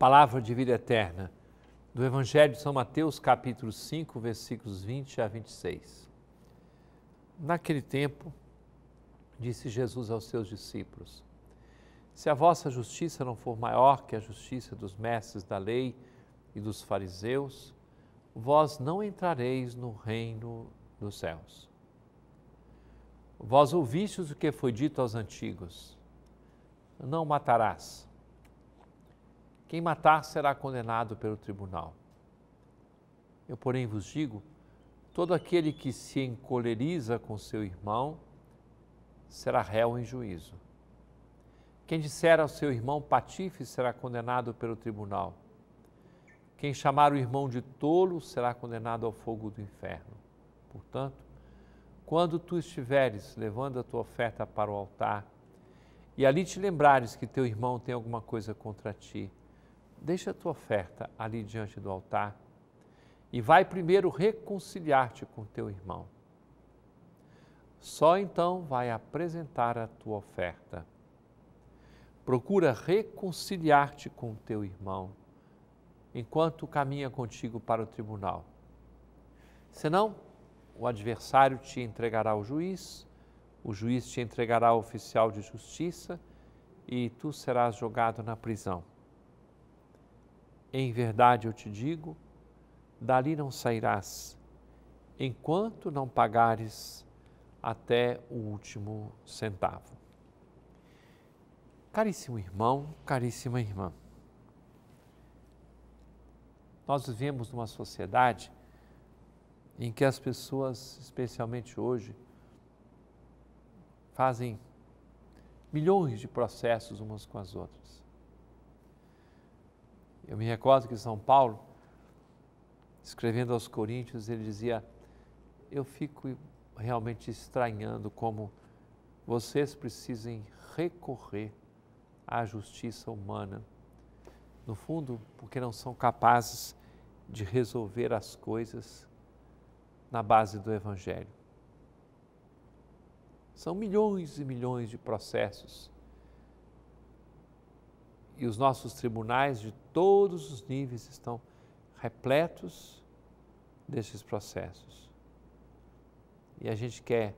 palavra de vida eterna, do Evangelho de São Mateus, capítulo 5, versículos 20 a 26. Naquele tempo, disse Jesus aos seus discípulos: Se a vossa justiça não for maior que a justiça dos mestres da lei e dos fariseus, vós não entrareis no reino dos céus. Vós ouvistes o que foi dito aos antigos: Não matarás quem matar será condenado pelo tribunal. Eu, porém, vos digo: todo aquele que se encoleriza com seu irmão será réu em juízo. Quem disser ao seu irmão patife será condenado pelo tribunal. Quem chamar o irmão de tolo será condenado ao fogo do inferno. Portanto, quando tu estiveres levando a tua oferta para o altar e ali te lembrares que teu irmão tem alguma coisa contra ti, deixa a tua oferta ali diante do altar e vai primeiro reconciliar-te com teu irmão. Só então vai apresentar a tua oferta. Procura reconciliar-te com teu irmão enquanto caminha contigo para o tribunal. Senão, o adversário te entregará ao juiz, o juiz te entregará ao oficial de justiça e tu serás jogado na prisão. Em verdade eu te digo, dali não sairás, enquanto não pagares até o último centavo. Caríssimo irmão, caríssima irmã, nós vivemos numa sociedade em que as pessoas, especialmente hoje, fazem milhões de processos umas com as outras. Eu me recordo que São Paulo, escrevendo aos Coríntios, ele dizia: Eu fico realmente estranhando como vocês precisem recorrer à justiça humana. No fundo, porque não são capazes de resolver as coisas na base do Evangelho. São milhões e milhões de processos e os nossos tribunais de todos os níveis estão repletos desses processos. E a gente quer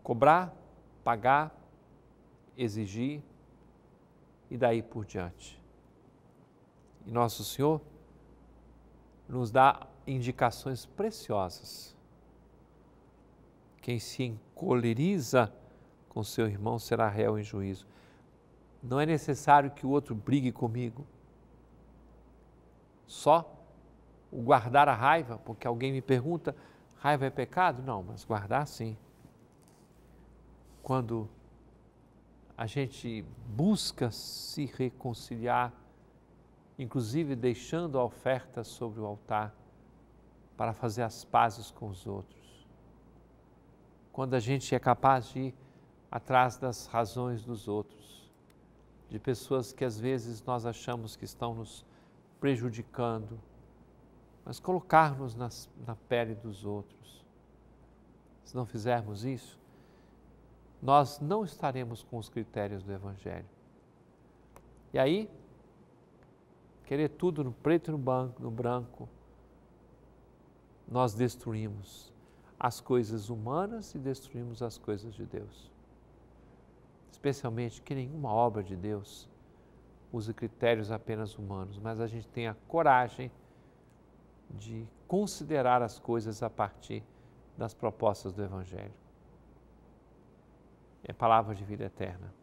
cobrar, pagar, exigir e daí por diante. E Nosso Senhor nos dá indicações preciosas. Quem se encoleriza com seu irmão será réu em juízo. Não é necessário que o outro brigue comigo. Só o guardar a raiva, porque alguém me pergunta: raiva é pecado? Não, mas guardar sim. Quando a gente busca se reconciliar, inclusive deixando a oferta sobre o altar para fazer as pazes com os outros. Quando a gente é capaz de ir atrás das razões dos outros de pessoas que às vezes nós achamos que estão nos prejudicando, mas colocar-nos na pele dos outros. Se não fizermos isso, nós não estaremos com os critérios do Evangelho. E aí, querer tudo no preto e no, banco, no branco, nós destruímos as coisas humanas e destruímos as coisas de Deus especialmente que nenhuma obra de Deus use critérios apenas humanos, mas a gente tenha coragem de considerar as coisas a partir das propostas do Evangelho. É palavra de vida eterna.